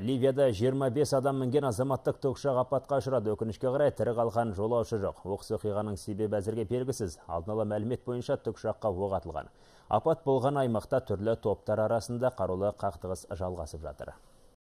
Ливияда 25 адам мінген азаматтық тікұшақ апатқа ұшырады. Өкінішке қарай тірі қалған жолаушы жоқ. Оқыс оқиғаның себебі әзірге белгісіз. Алдын ала мәлімет бойынша тікұшаққа оқ атылған. Апат болған аймақта түрлі топтар арасында қарулы қақтығыс жалғасып жатыр.